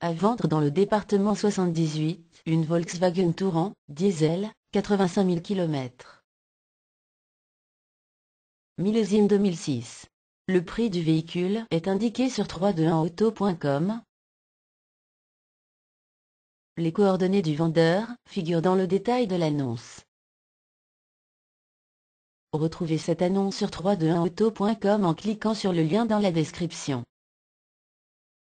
À vendre dans le département 78, une Volkswagen Touran, diesel, 85 000 km. Millésime 2006. Le prix du véhicule est indiqué sur 321auto.com. Les coordonnées du vendeur figurent dans le détail de l'annonce. Retrouvez cette annonce sur 321auto.com en cliquant sur le lien dans la description.